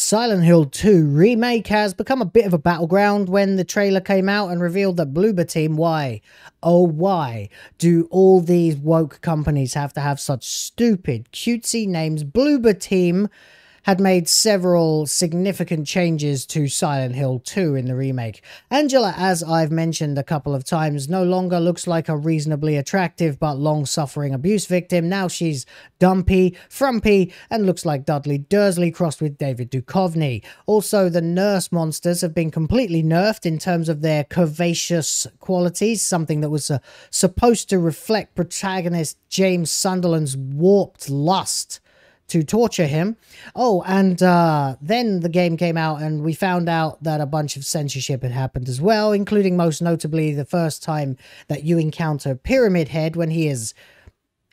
Silent Hill 2 Remake has become a bit of a battleground when the trailer came out and revealed that Bloober Team, why, oh why, do all these woke companies have to have such stupid, cutesy names? Bloober Team had made several significant changes to Silent Hill 2 in the remake. Angela, as I've mentioned a couple of times, no longer looks like a reasonably attractive but long-suffering abuse victim. Now she's dumpy, frumpy, and looks like Dudley Dursley crossed with David Duchovny. Also, the nurse monsters have been completely nerfed in terms of their curvaceous qualities, something that was uh, supposed to reflect protagonist James Sunderland's warped lust to torture him. Oh, and uh, then the game came out, and we found out that a bunch of censorship had happened as well, including most notably the first time that you encounter Pyramid Head when he is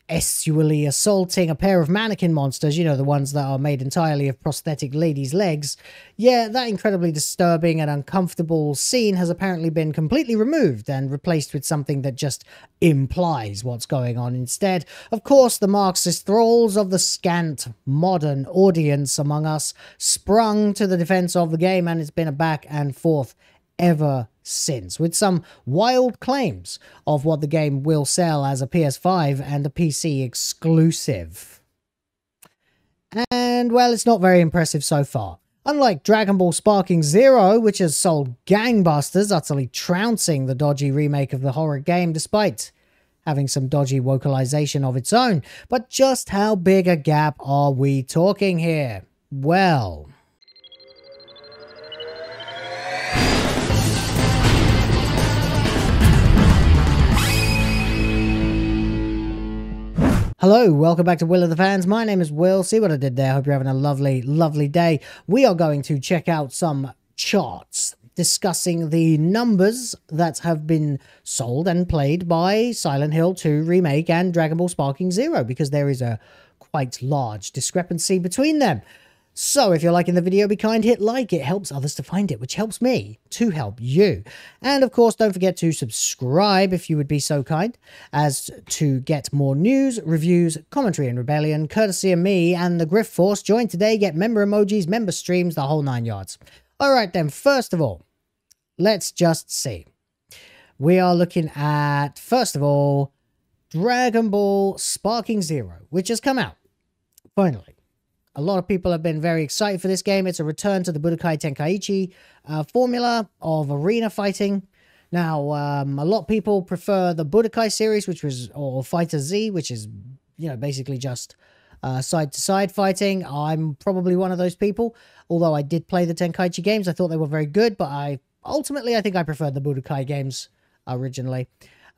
sexually assaulting a pair of mannequin monsters, you know, the ones that are made entirely of prosthetic ladies' legs, yeah, that incredibly disturbing and uncomfortable scene has apparently been completely removed and replaced with something that just implies what's going on instead. Of course, the Marxist thralls of the scant modern audience among us sprung to the defense of the game, and it's been a back and forth ever since, with some wild claims of what the game will sell as a PS5 and a PC exclusive. And, well, it's not very impressive so far. Unlike Dragon Ball Sparking Zero, which has sold gangbusters, utterly trouncing the dodgy remake of the horror game despite having some dodgy vocalisation of its own. But just how big a gap are we talking here? Well, Hello, welcome back to Will of the Fans. My name is Will. See what I did there? hope you're having a lovely, lovely day. We are going to check out some charts discussing the numbers that have been sold and played by Silent Hill 2 Remake and Dragon Ball Sparking Zero because there is a quite large discrepancy between them. So if you're liking the video, be kind, hit like. It helps others to find it, which helps me to help you. And of course, don't forget to subscribe if you would be so kind as to get more news, reviews, commentary and rebellion, courtesy of me and the Griff Force. Join today, get member emojis, member streams, the whole nine yards. All right then, first of all, let's just see. We are looking at, first of all, Dragon Ball Sparking Zero, which has come out, finally. A lot of people have been very excited for this game. It's a return to the Budokai Tenkaichi uh, formula of arena fighting. Now, um, a lot of people prefer the Budokai series, which was, or Fighter Z, which is, you know, basically just side to side fighting. I'm probably one of those people. Although I did play the Tenkaichi games, I thought they were very good, but I ultimately I think I preferred the Budokai games originally.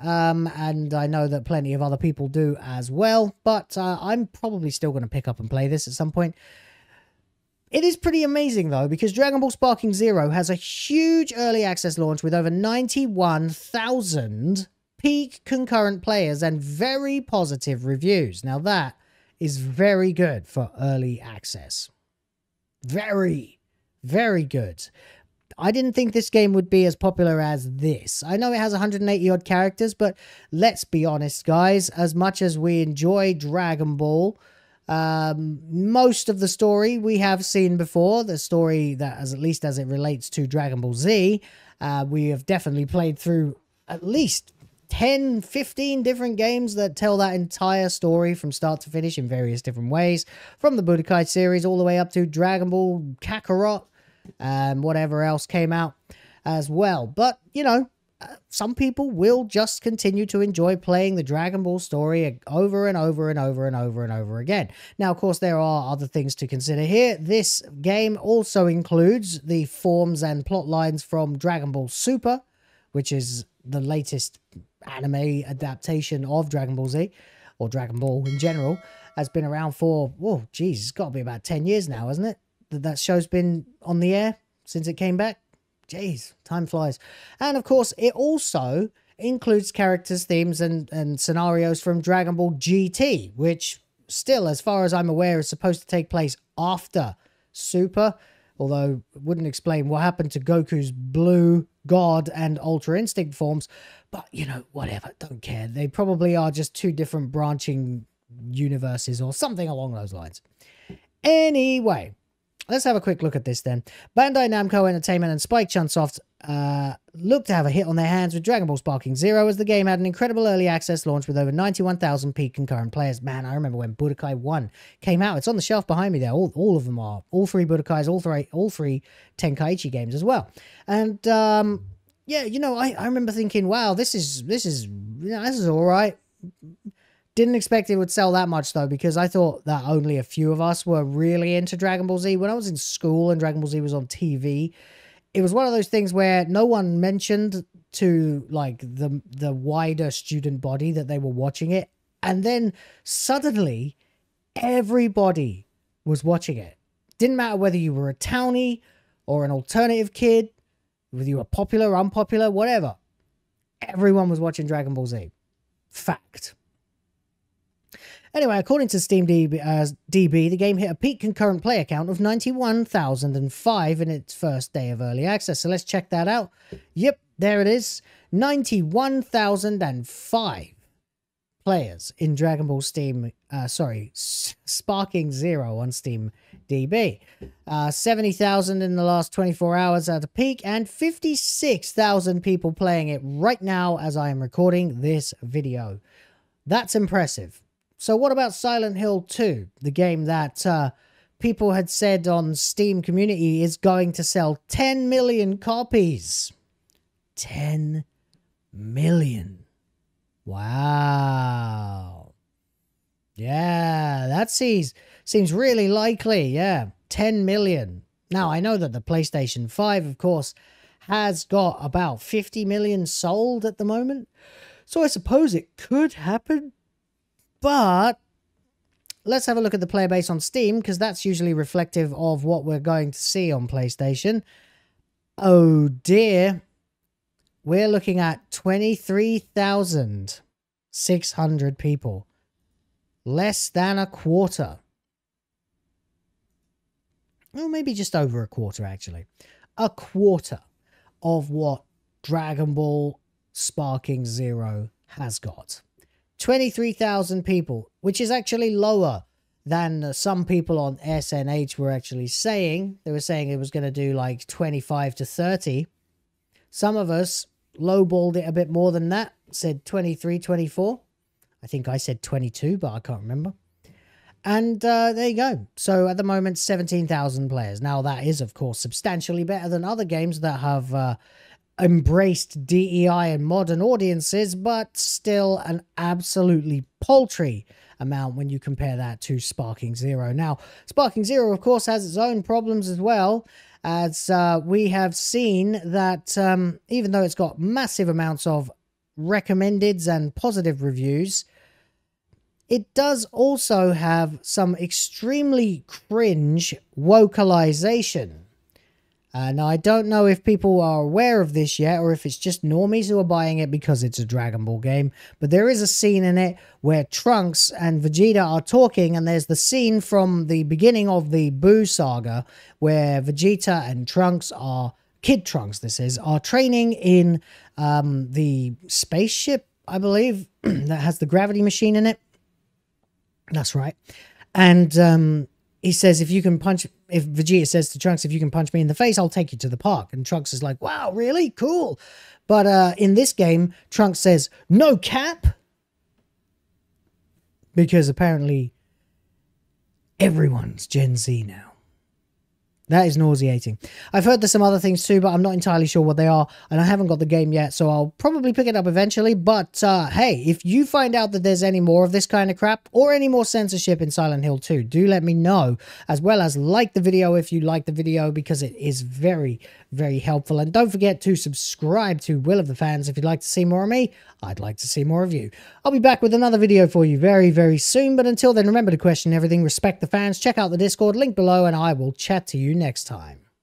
Um, and I know that plenty of other people do as well, but uh, I'm probably still going to pick up and play this at some point. It is pretty amazing though, because Dragon Ball Sparking Zero has a huge early access launch with over 91,000 peak concurrent players and very positive reviews. Now that is very good for early access. Very, very good. I didn't think this game would be as popular as this. I know it has 180 odd characters, but let's be honest, guys. As much as we enjoy Dragon Ball, um, most of the story we have seen before, the story that, as at least as it relates to Dragon Ball Z, uh, we have definitely played through at least 10, 15 different games that tell that entire story from start to finish in various different ways, from the Budokai series all the way up to Dragon Ball Kakarot, and um, whatever else came out as well. But, you know, uh, some people will just continue to enjoy playing the Dragon Ball story over and over and over and over and over again. Now, of course, there are other things to consider here. This game also includes the forms and plot lines from Dragon Ball Super, which is the latest anime adaptation of Dragon Ball Z, or Dragon Ball in general, has been around for, oh, geez, it's got to be about 10 years now, hasn't it? that that show's been on the air since it came back. Jeez, time flies. And of course, it also includes characters, themes, and, and scenarios from Dragon Ball GT, which still, as far as I'm aware, is supposed to take place after Super, although wouldn't explain what happened to Goku's blue, God, and Ultra Instinct forms. But, you know, whatever, don't care. They probably are just two different branching universes or something along those lines. Anyway, Let's have a quick look at this then. Bandai Namco Entertainment and Spike Chunsoft uh, look to have a hit on their hands with Dragon Ball Sparking Zero as the game had an incredible early access launch with over 91,000 peak concurrent players. Man, I remember when Budokai 1 came out. It's on the shelf behind me there. All, all of them are. All three Budokais, all three, all three Tenkaichi games as well. And, um, yeah, you know, I, I remember thinking, wow, this is, this is, you know, this is all right didn't expect it would sell that much though, because I thought that only a few of us were really into Dragon Ball Z. When I was in school and Dragon Ball Z was on TV, it was one of those things where no one mentioned to like the the wider student body that they were watching it, and then suddenly everybody was watching it. Didn't matter whether you were a townie or an alternative kid, whether you were popular or unpopular, whatever. Everyone was watching Dragon Ball Z. Fact. Anyway, according to Steam DB, uh, DB, the game hit a peak concurrent player count of 91,005 in its first day of early access. So let's check that out. Yep, there it is. 91,005 players in Dragon Ball Steam, uh, sorry, sparking zero on Steam DB. Uh, 70,000 in the last 24 hours at a peak and 56,000 people playing it right now as I am recording this video. That's impressive. So what about Silent Hill 2, the game that uh, people had said on Steam community is going to sell 10 million copies? 10 million. Wow. Yeah, that seems seems really likely. Yeah, 10 million. Now, I know that the PlayStation 5, of course, has got about 50 million sold at the moment. So I suppose it could happen. But let's have a look at the player base on Steam because that's usually reflective of what we're going to see on PlayStation. Oh dear. We're looking at 23,600 people. Less than a quarter. Well, maybe just over a quarter, actually. A quarter of what Dragon Ball Sparking Zero has got. 23,000 people, which is actually lower than some people on SNH were actually saying. They were saying it was going to do like 25 to 30. Some of us lowballed it a bit more than that, said 23, 24. I think I said 22, but I can't remember. And uh, there you go. So at the moment, 17,000 players. Now, that is, of course, substantially better than other games that have. Uh, embraced DEI in modern audiences, but still an absolutely paltry amount when you compare that to Sparking Zero. Now, Sparking Zero, of course, has its own problems as well, as uh, we have seen that um, even though it's got massive amounts of recommendeds and positive reviews, it does also have some extremely cringe vocalization. Uh, now, I don't know if people are aware of this yet or if it's just normies who are buying it because it's a Dragon Ball game, but there is a scene in it where Trunks and Vegeta are talking, and there's the scene from the beginning of the Boo saga where Vegeta and Trunks are, Kid Trunks, this is, are training in um, the spaceship, I believe, that has the gravity machine in it. That's right. And um, he says, if you can punch if Vegeta says to Trunks, if you can punch me in the face, I'll take you to the park. And Trunks is like, wow, really? Cool. But uh, in this game, Trunks says, no cap. Because apparently everyone's Gen Z now. That is nauseating. I've heard there's some other things too, but I'm not entirely sure what they are, and I haven't got the game yet, so I'll probably pick it up eventually. But uh, hey, if you find out that there's any more of this kind of crap or any more censorship in Silent Hill 2, do let me know, as well as like the video if you like the video, because it is very, very helpful. And don't forget to subscribe to Will of the Fans if you'd like to see more of me. I'd like to see more of you. I'll be back with another video for you very, very soon, but until then, remember to question everything, respect the fans, check out the Discord link below, and I will chat to you next time.